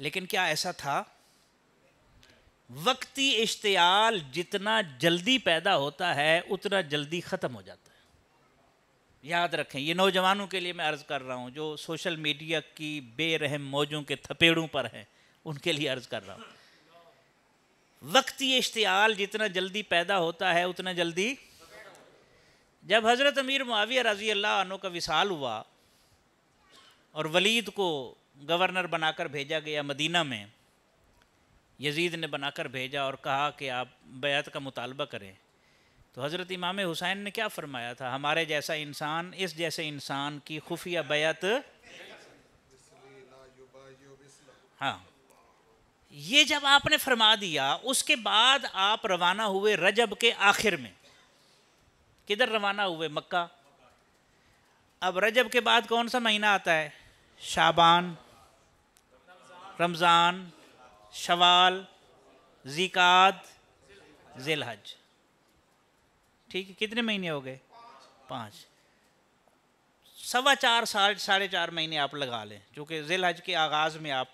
लेकिन क्या ऐसा था वक्ती इश्तियाल जितना जल्दी पैदा होता है उतना जल्दी ख़त्म हो जाता है याद रखें ये नौजवानों के लिए मैं अर्ज़ कर रहा हूँ जो सोशल मीडिया की बेरहम मौजों के थपेड़ों पर हैं उनके लिए अर्ज़ कर रहा हूँ वक्ती इश्तियाल जितना जल्दी पैदा होता है उतना जल्दी जब हज़रत अमीर मुआविया रजी अल्लाह का विशाल हुआ और वलीद को गवर्नर बनाकर भेजा गया मदीना में यजीद ने बनाकर भेजा और कहा कि आप बैत का मुतालबा करें तो हज़रत इमाम हुसैन ने क्या फरमाया था हमारे जैसा इंसान इस जैसे इंसान की खुफिया बैत हाँ ये जब आपने फरमा दिया उसके बाद आप रवाना हुए रजब के आखिर में किधर रवाना हुए मक्का अब रजब के बाद कौन सा महीना आता है शाबान रमज़ान शवाल ज़िकात ज़िलहज ठीक है कितने महीने हो गए पाँच सवा चार साल साढ़े चार महीने आप लगा लें चूँकि कि ज़िल हज के आगाज़ में आप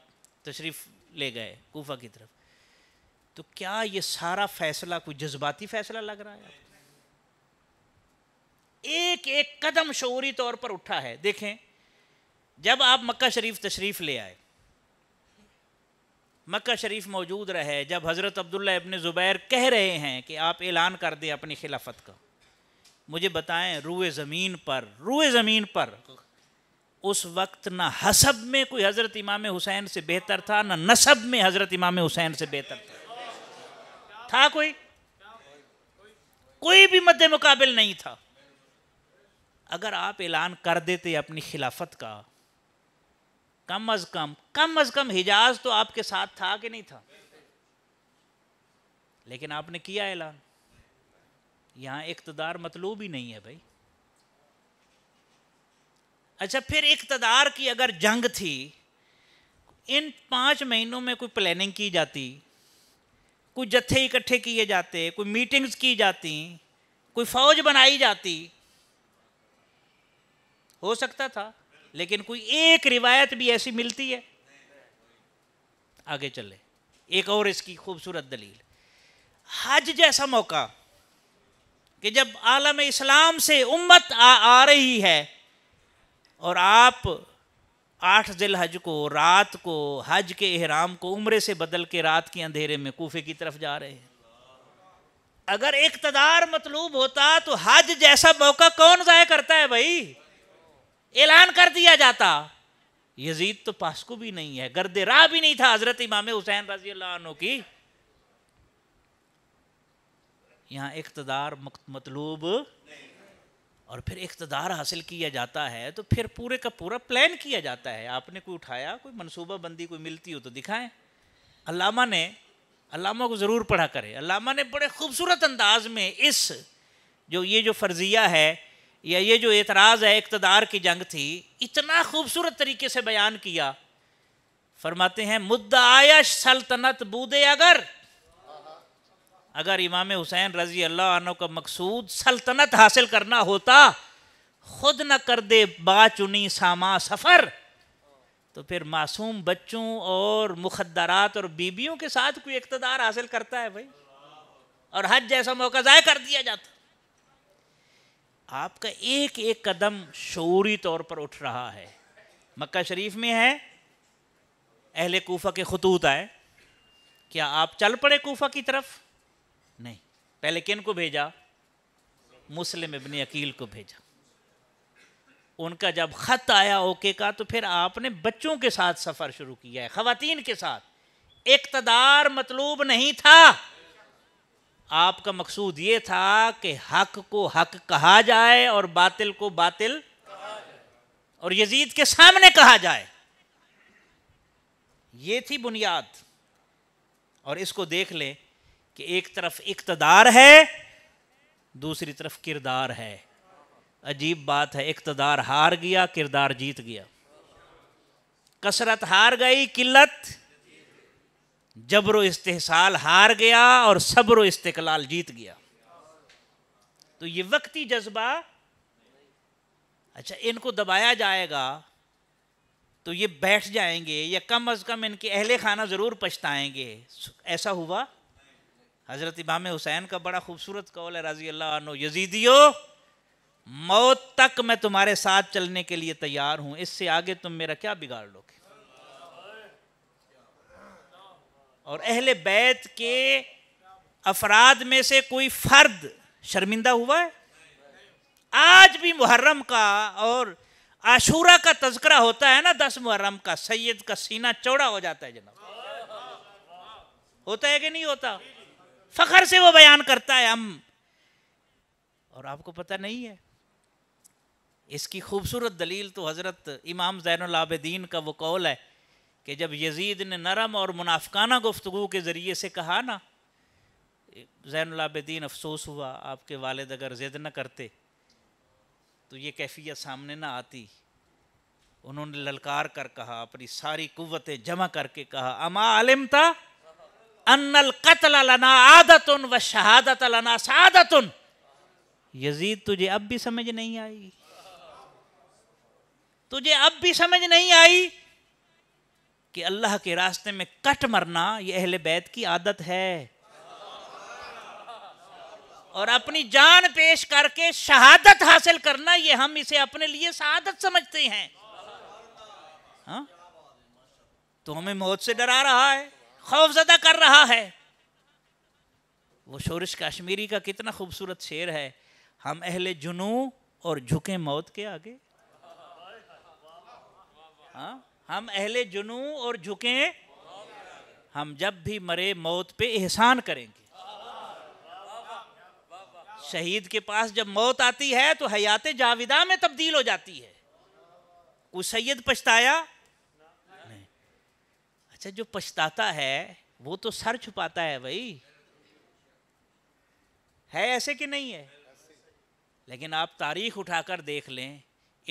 तशरीफ़ ले गए कोफा की तरफ तो क्या ये सारा फैसला कोई जज्बाती फैसला लग रहा है एक एक कदम शौरी तौर पर उठा है देखें जब आप मक्का शरीफ तशरीफ़ ले आए मक्का शरीफ मौजूद रहे जब हज़रत अब्दुल्ला अबन ज़ुबैर कह रहे हैं कि आप ऐलान कर दें अपनी खिलाफत का मुझे बताएं रूए ज़मीन पर रूए ज़मीन पर उस वक्त ना हसब में कोई हज़रत इमाम हुसैन से बेहतर था ना नसब में हज़रत इमाम हुसैन से बेहतर था था कोई कोई भी मद्द मुकाबल नहीं था अगर आप ऐलान कर देते अपनी खिलाफत का कम अज कम कम अज कम हिजाज तो आपके साथ था कि नहीं था लेकिन आपने किया ऐलान यहां इकतदार मतलूब ही नहीं है भाई अच्छा फिर इकतदार की अगर जंग थी इन पांच महीनों में कोई प्लानिंग की जाती कोई जत्थे इकट्ठे किए जाते कोई मीटिंग्स की जाती कोई फौज बनाई जाती हो सकता था लेकिन कोई एक रिवायत भी ऐसी मिलती है आगे चले एक और इसकी खूबसूरत दलील हज जैसा मौका कि जब आलम इस्लाम से उम्मत आ, आ रही है और आप आठ जिल हज को रात को हज के अहराम को उम्र से बदल के रात के अंधेरे में कोफे की तरफ जा रहे हैं अगर इकतदार मतलूब होता तो हज जैसा मौका कौन जाया करता है भाई ऐलान कर दिया जाता यजीद तो पासकू भी नहीं है गर्द राह भी नहीं था हजरत इमाम हुसैन रजी की यहां इकतदार मतलूब और फिर इकतदार हासिल किया जाता है तो फिर पूरे का पूरा प्लान किया जाता है आपने कोई उठाया कोई मनसूबा बंदी कोई मिलती हो तो दिखाएं अलामा ने अलामा को ज़रूर पढ़ा करें अलामा ने बड़े खूबसूरत अंदाज में इस जो ये जो फर्जिया है या ये जो एतराज़ है इकतदार की जंग थी इतना खूबसूरत तरीके से बयान किया फरमाते हैं मुद्द आयश सल्तनत बूदे अगर अगर इमाम हुसैन रजी अल्लाह का मकसूद सल्तनत हासिल करना होता खुद न कर दे चुनी सामा सफ़र तो फिर मासूम बच्चों और मुखदरात और बीबियों के साथ कोई इकतदार हासिल करता है भाई और हज जैसा मौका ज़ाय कर दिया जाता आपका एक एक कदम शौरी तौर पर उठ रहा है मक्का शरीफ में है अहले कोफा के खतूत आए क्या आप चल पड़े कोफा की तरफ नहीं पहले किन को भेजा मुस्लिम इबन अकील को भेजा उनका जब ख़त आया ओके का तो फिर आपने बच्चों के साथ सफ़र शुरू किया है खातिन के साथ इकतदार मतलूब नहीं था आपका मकसूद ये था कि हक को हक कहा जाए और बातिल को बातिल और यजीद के सामने कहा जाए ये थी बुनियाद और इसको देख लें कि एक तरफ इकतदार है दूसरी तरफ किरदार है अजीब बात है इकतदार हार गया किरदार जीत गया कसरत हार गई किल्लत जबर इस्तेसाल हार गया और सब्र इस्तकलाल जीत गया तो ये वक्ती जज्बा अच्छा इनको दबाया जाएगा तो ये बैठ जाएंगे या कम अज़ कम इनके अहले खाना ज़रूर पछताएंगे ऐसा हुआ हज़रत इमाम हुसैन का बड़ा खूबसूरत कौल है राजी अल्लाह यजीदियो मौत तक मैं तुम्हारे साथ चलने के लिए तैयार हूँ इससे आगे तुम मेरा क्या बिगाड़ लोगे और अहले बैत के अफराद में से कोई फर्द शर्मिंदा हुआ है आज भी मुहर्रम का और आशूरा का तस्करा होता है ना दस मुहर्रम का सैयद का सीना चौड़ा हो जाता है जनाब होता है कि नहीं होता फखर से वो बयान करता है हम और आपको पता नहीं है इसकी खूबसूरत दलील तो हज़रत इमाम जैन आबदीन का वो कौल है कि जब यजीद ने नरम और मुनाफकाना गुफ्तु के ज़रिए से कहा ना जैनलाबद्दीन अफसोस हुआ आपके वालद अगर ज़िद न करते तो ये कैफियत सामने ना आती उन्होंने ललकार कर कहा अपनी सारी कुतें जमा करके कहा अमा आलिम था अनल कतल लना आदत व शहादत लना शहादत यजीद तुझे अब भी समझ नहीं आई तुझे अब भी समझ नहीं आई कि अल्लाह के रास्ते में कट मरना ये अहले बैत की आदत है और अपनी जान पेश करके शहादत हासिल करना ये हम इसे अपने लिए शहादत समझते हैं हा? तो हमें मौत से डरा रहा है खौफजदा कर रहा है वो शोरश कश्मीरी का कितना खूबसूरत शेर है हम अहले जुनू और झुके मौत के आगे हाँ हम अहले जुनू और झुकें हम जब भी मरे मौत पे एहसान करेंगे शहीद के पास जब मौत आती है तो हयात जाविदा में तब्दील हो जाती है कोई सैयद पछताया नहीं अच्छा जो पछताता है वो तो सर छुपाता है भाई है ऐसे कि नहीं है लेकिन आप तारीख उठाकर देख लें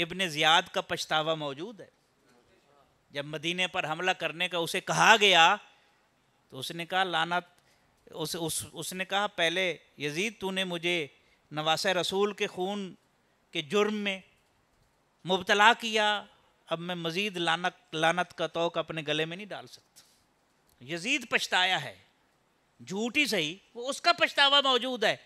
इब्ने ज़ियाद का पछतावा मौजूद है जब मदीने पर हमला करने का उसे कहा गया तो उसने कहा लानत उस, उस उसने कहा पहले यजीद तूने मुझे नवास रसूल के खून के जुर्म में मुबतला किया अब मैं मज़ीद लानत लानत का तोक अपने गले में नहीं डाल सकता यजीद पछताया है झूठ ही सही वो उसका पछतावा मौजूद है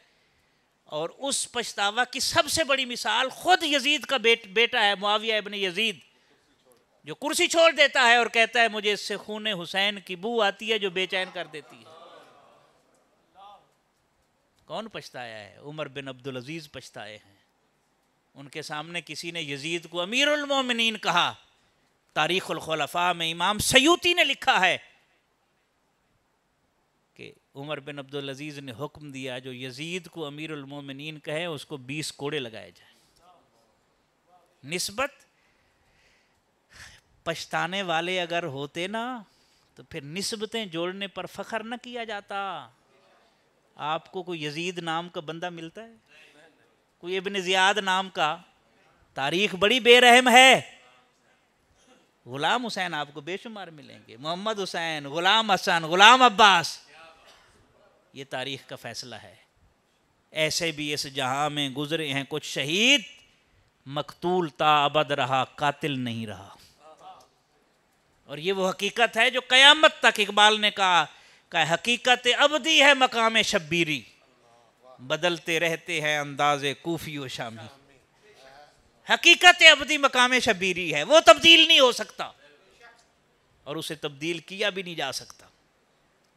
और उस पछतावा की सबसे बड़ी मिसाल खुद यजीद का बेट बेटा है मुआविया इबन यजीद जो कुर्सी छोड़ देता है और कहता है मुझे इससे खून हुसैन की बू आती है जो बेचैन कर देती है कौन पछताया है उमर बिन अब्दुल अजीज पछताए हैं उनके सामने किसी ने यजीद को उलमोमिन कहा तारीख खलफा में इमाम सयूती ने लिखा है कि उमर बिन अब्दुल अजीज़ ने हुक्म दिया जो यजीद को अमीर उलमोमिन कहे उसको बीस कोड़े लगाए जाए नस्बत पछताने वाले अगर होते ना तो फिर नस्बतें जोड़ने पर फ़ख्र न किया जाता आपको कोई यजीद नाम का बंदा मिलता है कोई इबन ज़ियाद नाम का तारीख बड़ी बेरहम है गुलाम हुसैन आपको बेशुमार मिलेंगे मोहम्मद हुसैन गुलाम हसन गुलाम अब्बास ये तारीख का फैसला है ऐसे भी इस जहां में गुजरे हैं कुछ शहीद मकतूल ताबद अबद रहा कातिल नहीं रहा और ये वो हकीकत है जो क़यामत तक इकबाल ने कहा का हकीकत अबदी है मकाम शब्बीरी बदलते रहते हैं अंदाज कोफ़ी व शामी हकीकत अबदी मकाम शबीरी है वो तब्दील नहीं हो सकता और उसे तब्दील किया भी नहीं जा सकता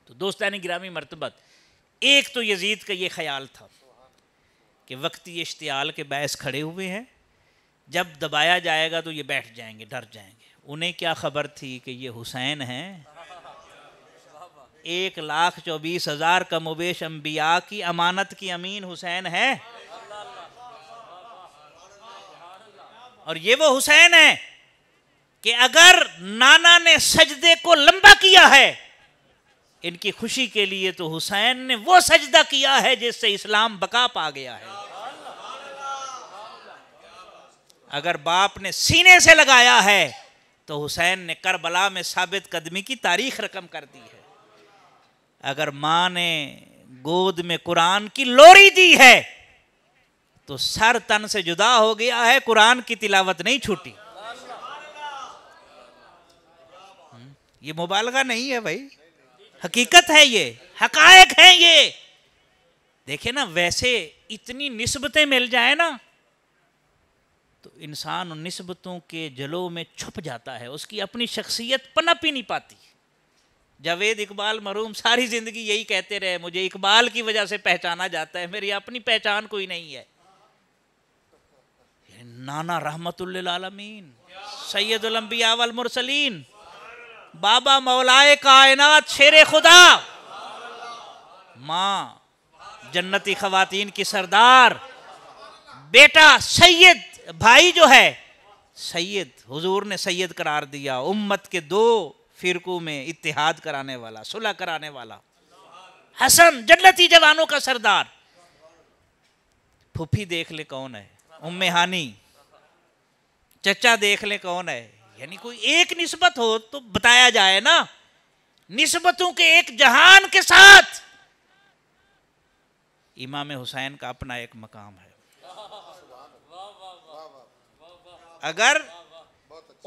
तो दोस्तान ग्रामी मरतबत एक तो यजीद का ये ख्याल था कि वक्ती इश्तियाल के बैस खड़े हुए हैं जब दबाया जाएगा तो ये बैठ जाएंगे डर जाएंगे उन्हें क्या खबर थी कि ये हुसैन हैं एक लाख चौबीस हजार कमोबेश अम्बिया की अमानत की अमीन हुसैन है और ये वो हुसैन है कि अगर नाना ने सजदे को लंबा किया है इनकी खुशी के लिए तो हुसैन ने वो सजदा किया है जिससे इस्लाम बका पा गया है अगर बाप ने सीने से लगाया है तो हुसैन ने करबला में साबित कदमी की तारीख रकम कर दी है अगर माँ ने गोद में कुरान की लोरी दी है तो सर तन से जुदा हो गया है कुरान की तिलावत नहीं छूटी हम्म, ये मुबालगा नहीं है भाई हकीकत है ये हकायक है ये देखे ना वैसे इतनी निस्बतें मिल जाए ना तो इंसान उन नस्बतों के जलो में छुप जाता है उसकी अपनी शख्सियत पनप ही नहीं पाती जावेद इकबाल मरूम सारी ज़िंदगी यही कहते रहे मुझे इकबाल की वजह से पहचाना जाता है मेरी अपनी पहचान कोई नहीं है नाना रहमतमीन सैदुलम्बिया मुरसलीन बाबा मौलाए कायनात शेर खुदा माँ जन्नती खवातीन की सरदार बेटा सैयद भाई जो है सैयद हुजूर ने सैयद करार दिया उम्मत के दो फिरकों में इतिहाद कराने वाला सुलह कराने वाला हसन जन्नती जवानों का सरदार फूफी देख ले कौन है उम्मे हानी चचा देख ले कौन है यानी कोई एक निस्बत हो तो बताया जाए ना निस्बतों के एक जहान के साथ इमाम हुसैन का अपना एक मकाम है अगर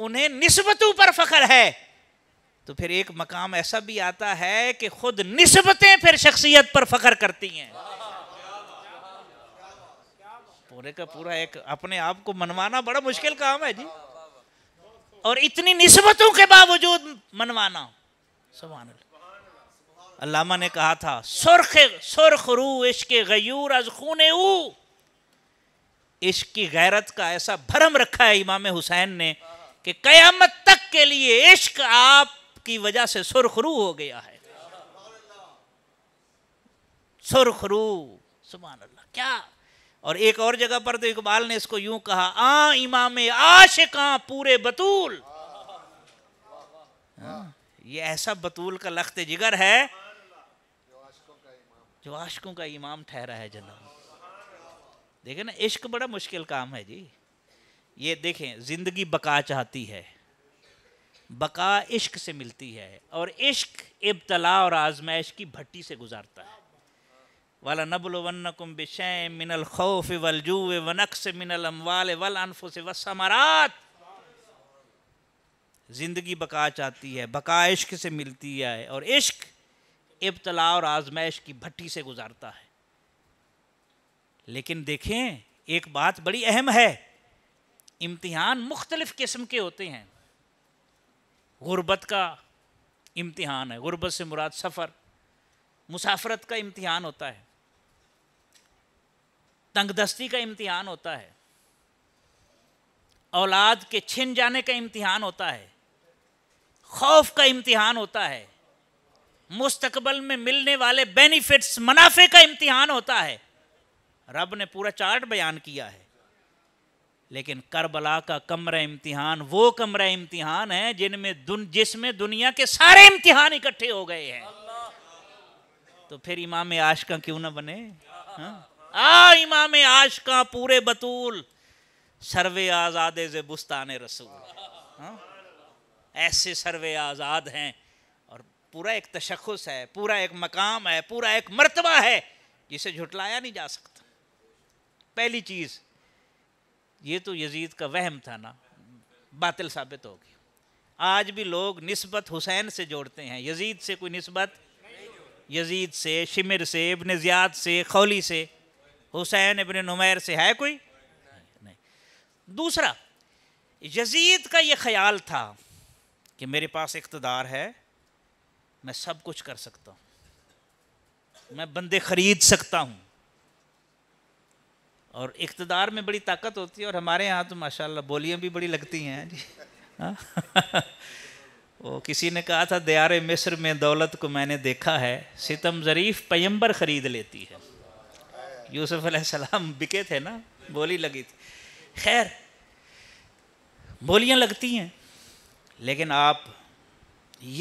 उन्हें नस्बतों पर फख्र है तो फिर एक मकाम ऐसा भी आता है कि खुद नस्बतें फिर शख्सियत पर फख्र करती हैं पूरे का पूरा एक अपने आप को मनवाना बड़ा मुश्किल काम है जी और इतनी नस्बतों के बावजूद मनवाना सुबहान अल्लामा ने कहा था सुरख सुरख रू इश्क गयूर अज खून ऊ इश्क की गैरत का ऐसा भरम रखा है इमाम हुसैन ने कि कयामत तक के लिए इश्क आपकी वजह से सुरखरू हो गया है सुरखरू सुबहान अल्लाह क्या और एक और जगह पर तो इकबाल ने इसको यूं कहा आ इमाम आशिका पूरे बतूल हाँ, ये ऐसा बतूल का लख्त जिगर है जो आशकों का इमाम ठहरा है जनाब देखे ना इश्क बड़ा मुश्किल काम है जी ये देखें जिंदगी बका चाहती है बका इश्क से मिलती है और इश्क इब्तला और आजमाइश की भट्टी से गुजारता है वाला नबल वनकुम बिशय मिनल खौफ वलजू से मिनल अमवाल वल से वसमरात ज़िंदगी बका चाहती है बका इश्क से मिलती है और इश्क इब्तला और आजमाइश की भट्टी से गुजारता है लेकिन देखें एक बात बड़ी अहम है इम्तिहान मुख्तलिफ़ किस्म के होते हैं गुर्बत का इम्तिहान है गुर्बत से मुराद सफ़र मुसाफरत का इम्तिहान होता है तंगदस्ती का इम्तिहान होता है औलाद के छिन जाने का इम्तिहान होता है खौफ का इम्तिहान होता है मुस्तकबल में मिलने वाले बेनिफिट्स मुनाफे का इम्तिहान होता है रब ने पूरा चार्ट बयान किया है लेकिन करबला का कमरा इम्तिहान वो कमरा इम्तिहान है जिनमें दुन जिसमें दुनिया के सारे इम्तिहान इकट्ठे हो गए हैं तो फिर इमाम आशका क्यों ना बने हाँ? आ इमाम आशका पूरे बतूल सर्वे आज़ाद जे बुस्तान रसूल हाँ? ऐसे सर्वे आज़ाद हैं और पूरा एक तशखस है पूरा एक मकाम है पूरा एक मर्तबा है जिसे झुटलाया नहीं जा सकता पहली चीज़ ये तो यजीद का वहम था ना बातिल साबित हो गया आज भी लोग नस्बत हुसैन से जोड़ते हैं यजीद से कोई नस्बत यजीद से शिमिर से इबन ज़ियाद से खौली से हुसैन इबन नुमैर से है कोई नहीं दूसरा यजीद का ये ख्याल था कि मेरे पास इकतदार है मैं सब कुछ कर सकता हूँ मैं बंदे ख़रीद सकता हूँ और इकतदार में बड़ी ताकत होती है और हमारे यहाँ तो माशाल्लाह बोलियाँ भी बड़ी लगती हैं जी हाँ? वो किसी ने कहा था दया मिस्र में दौलत को मैंने देखा है सितम ज़रीफ़ पैम्बर ख़रीद लेती है यूसुफ अलैहिस्सलाम बिके थे ना बोली लगी थी खैर बोलियाँ लगती हैं लेकिन आप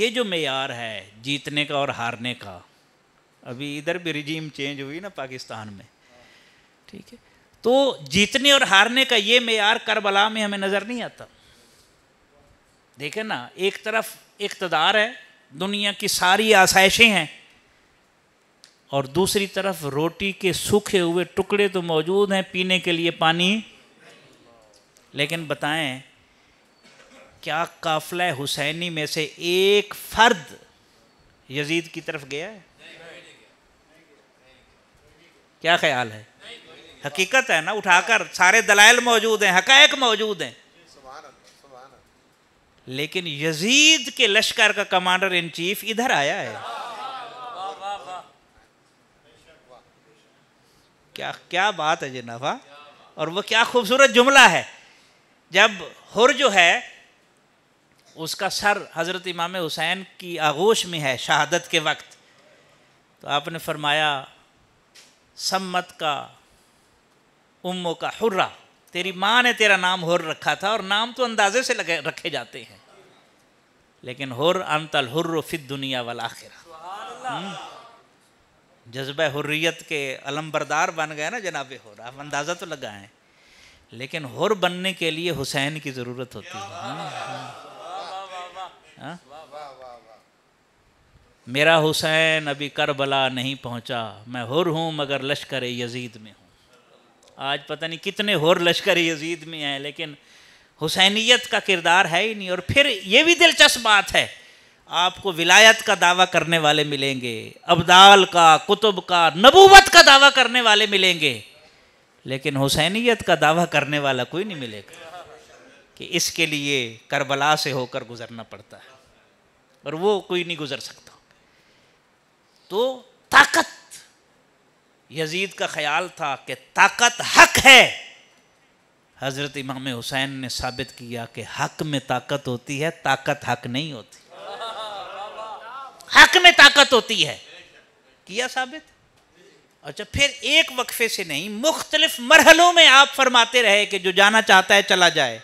ये जो मैार है जीतने का और हारने का अभी इधर भी रिजीम चेंज हुई ना पाकिस्तान में ठीक है तो जीतने और हारने का ये मैार करबला में हमें नज़र नहीं आता देखे ना एक तरफ इकतदार है दुनिया की सारी आसाइशें हैं और दूसरी तरफ रोटी के सूखे हुए टुकड़े तो मौजूद हैं पीने के लिए पानी लेकिन बताएं क्या काफला हुसैनी में से एक फ़र्द यजीद की तरफ गया है क्या ख्याल है हकीकत है ना उठाकर सारे दलाइल मौजूद हैं हकायक मौजूद हैं लेकिन यजीद के लश्कर का कमांडर इन चीफ इधर आया है क्या क्या बात है जनाफा हाँ? और वो क्या खूबसूरत जुमला है जब हुर जो है उसका सर हज़रत इमाम हुसैन की आगोश में है शहादत के वक्त तो आपने फरमाया सम्मत का उम्मो का हुर्रा तेरी माँ ने तेरा नाम हुर रखा था और नाम तो अंदाजे से लगे रखे जाते हैं लेकिन हुर अंतल हुर्र फित दुनिया वाल आखिर जज्ब हुर्रियत के अलम्बरदार बन गए ना जनाब हुर आप अंदाज़ा तो लगाए लेकिन हुर बनने के लिए हुसैन की ज़रूरत होती है मेरा हुसैन अभी करबला नहीं पहुंचा मैं हुर हूं मगर लश्कर यजीद में हूं आज पता नहीं कितने और लश्कर यजीद में हैं लेकिन हुसैनीत का किरदार है ही नहीं और फिर ये भी दिलचस्प बात है आपको विलायत का दावा करने वाले मिलेंगे अबदाल का कुतुब का नबूवत का दावा करने वाले मिलेंगे लेकिन हुसैनीत का दावा करने वाला कोई नहीं मिलेगा कि इसके लिए करबला से होकर गुजरना पड़ता है और वो कोई नहीं गुजर सकता तो ताकत यजीद का ख्याल था कि ताकत हक है हज़रत इमाम हुसैन ने साबित किया कि हक में ताकत होती है ताकत हक नहीं होती हक में ताकत होती है किया साबित अच्छा फिर एक वक्फे से नहीं मुख्तलिफ मरहलों में आप फरमाते रहे कि जो जाना चाहता है चला जाए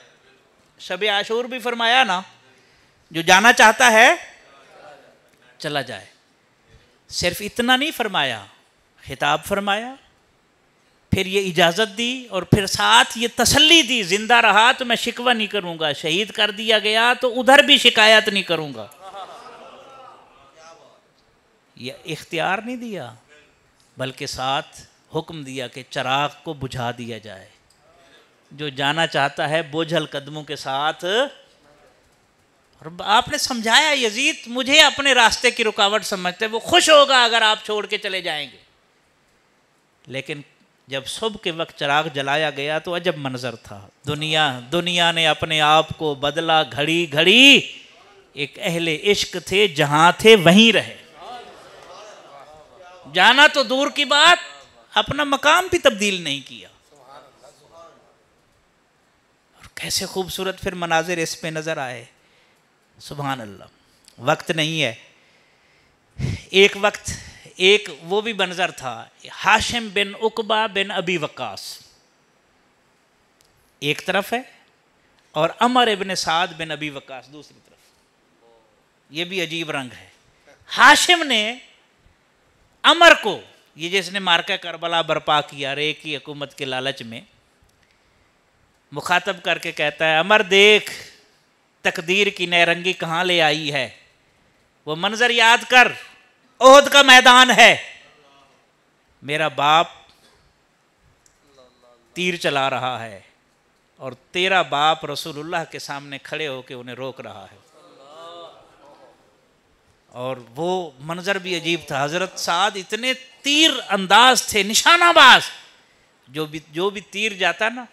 शब आशूर भी फरमाया ना जो जाना चाहता है चला जाए सिर्फ इतना नहीं फरमाया खिताब फरमाया फिर ये इजाज़त दी और फिर साथ ये तसल्ली दी ज़िंदा रहा तो मैं शिकवा नहीं करूँगा शहीद कर दिया गया तो उधर भी शिकायत नहीं करूँगा ये इख्तियार नहीं दिया बल्कि साथ हुक्म दिया कि चराग को बुझा दिया जाए जो जाना चाहता है बोझल कदमों के साथ और आपने समझाया यजीद मुझे अपने रास्ते की रुकावट समझते वो खुश होगा अगर आप छोड़ के चले जाएंगे लेकिन जब सुबह के वक्त चिराग जलाया गया तो अजब मंजर था दुनिया दुनिया ने अपने आप को बदला घड़ी घड़ी एक अहले इश्क थे जहां थे वहीं रहे जाना तो दूर की बात अपना मकाम भी तब्दील नहीं किया और कैसे खूबसूरत फिर मनाजिर इस पे नज़र आए सुबह अल्लाह वक्त नहीं है एक वक्त एक वो भी बनजर था हाशिम बिन उकबा बिन अबी वकास एक तरफ है और अमर इबन साद बिन अबी वकास दूसरी तरफ ये भी अजीब रंग है हाशिम ने अमर को ये जिसने मार्का करबला बर्पा किया रे की हकूमत के लालच में मुखातब करके कहता है अमर देख तकदीर की नरंगी कहाँ ले आई है वो मंजर याद कर ओहद का मैदान है मेरा बाप तीर चला रहा है और तेरा बाप रसूलुल्लाह के सामने खड़े होकर उन्हें रोक रहा है और वो मंजर भी अजीब था हजरत साद इतने तीर अंदाज थे निशानाबाज जो भी जो भी तीर जाता ना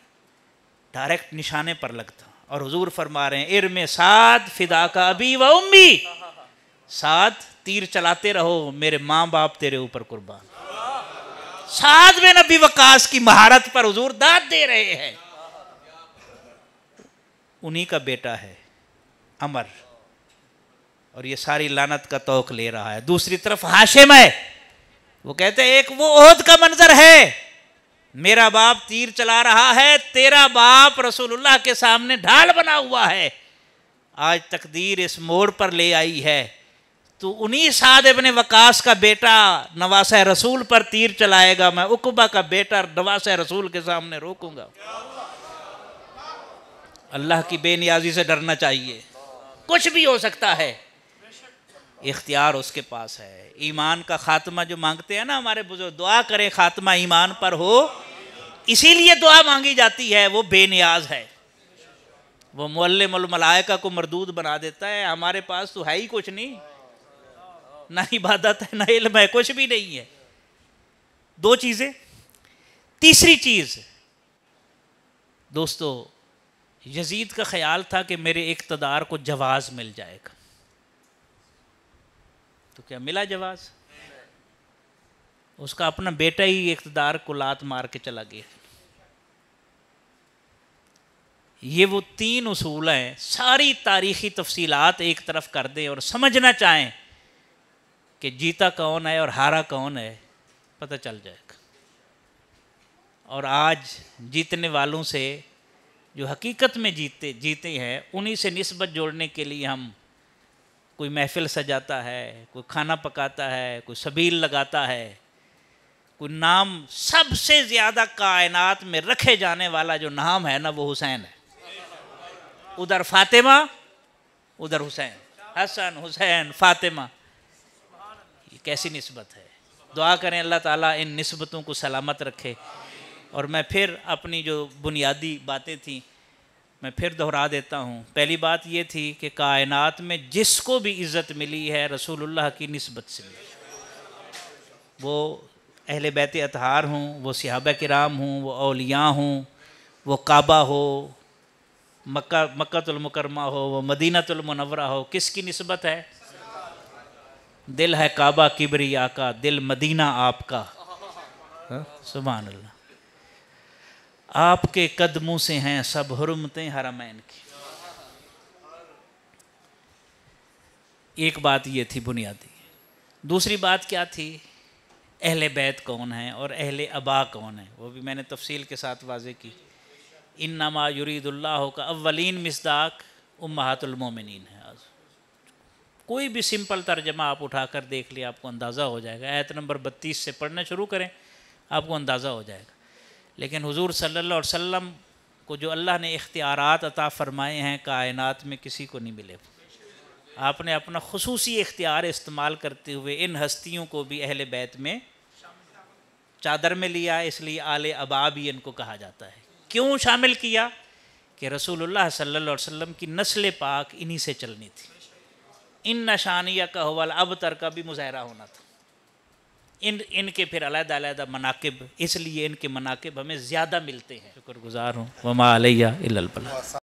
डायरेक्ट निशाने पर लगता और हुजूर फरमा रहे हैं इर में साद फिदा का अभी व उम्मी साद तीर चलाते रहो मेरे माँ बाप तेरे ऊपर कुर्बान साध में नबी वकाश की महारत पर हजूर दाद दे रहे हैं उन्हीं का बेटा है अमर और ये सारी लानत का तोक ले रहा है दूसरी तरफ हाशिम है वो कहते हैं एक वो ओहद का मंजर है मेरा बाप तीर चला रहा है तेरा बाप रसूलुल्लाह के सामने ढाल बना हुआ है आज तकदीर इस मोड़ पर ले आई है तो उन्हीं साद इबन वकास का बेटा नवास रसूल पर तीर चलाएगा मैं उकबा का बेटा नवास रसूल के सामने रोकूंगा अल्लाह की बेनियाजी से डरना चाहिए कुछ भी हो सकता है इख्तियार उसके पास है ईमान का खात्मा जो मांगते हैं ना हमारे बुजुर्ग दुआ करें खात्मा ईमान पर हो इसीलिए दुआ मांगी जाती है वो बेनियाज है वो मल्लमलायका को मरदूद बना देता है हमारे पास तो है ही कुछ नहीं ना इबादत है ना इल्म है कुछ भी नहीं है दो चीज़ें तीसरी चीज़ दोस्तों यजीद का ख्याल था कि मेरे इकतदार को जवाज मिल जाएगा तो क्या मिला जवाज उसका अपना बेटा ही इकतदार को लात मार के चला गया ये वो तीन उसूल हैं सारी तारीखी तफसीलात एक तरफ कर दें और समझना चाहें कि जीता कौन है और हारा कौन है पता चल जाएगा और आज जीतने वालों से जो हकीकत में जीते जीते हैं उन्हीं से नस्बत जोड़ने के लिए हम कोई महफिल सजाता है कोई खाना पकाता है कोई सबील लगाता है कोई नाम सबसे ज़्यादा कायनात में रखे जाने वाला जो नाम है ना वो हुसैन है उधर फातिमा उधर हुसैन हसन हुसैन फातिमा कैसी नस्बत है दुआ करें अल्लाह ताला इन नस्बतों को सलामत रखे और मैं फिर अपनी जो बुनियादी बातें थी मैं फिर दोहरा देता हूँ पहली बात ये थी कि कायनात में जिसको भी इज़्ज़त मिली है रसूलुल्लाह की नस्बत से मिली वो अहल बैत अतहार हों वो सिहाब कराम हों वो अलिया हों वो काबा हो मक्का मक्तुलमकरमा हो वो मदीनातुलमनवरा हो किसकी नस्बत है दिल है काबा किबरी आका दिल मदीना आपका हाँ? सुबह अल्लाह आपके कदमों से हैं सब हरमतें हरामैन की एक बात ये थी बुनियादी दूसरी बात क्या थी अहले बैत कौन है और अहले अबा कौन है वो भी मैंने तफसील के साथ वाजे की इन नमा युरीदुल्ला का अवलिन मिसदाक महातुलमोमिन है कोई भी सिंपल तर्जमा आप उठा कर देख लिया आपको अंदाज़ा हो जाएगा आयत नंबर बत्तीस से पढ़ना शुरू करें आपको अंदाज़ा हो जाएगा लेकिन हुजूर सल्लल्लाहु अलैहि वसल्लम को जो अल्लाह ने इख्तियारत अता फ़रमाए हैं कायनात में किसी को नहीं मिले आपने अपना खसूसी इख्तियार इस्तेमाल करते हुए इन हस्तियों को भी अहल बैत में चादर में लिया इसलिए आल अबा भी इनको कहा जाता है क्यों शामिल किया कि रसूलुल्लाह सल्लल्लाहु अलैहि वसल्लम की नस्ल पाक इन्हीं से चलनी थी इन नशानिया का हवल अब तर का भी मुजाहरा होना था इन इनके फिर अलहदादा मनाकब इसलिए इनके मनाकब हमें ज़्यादा मिलते हैं शुक्रगुजार हूँ वमा अलैया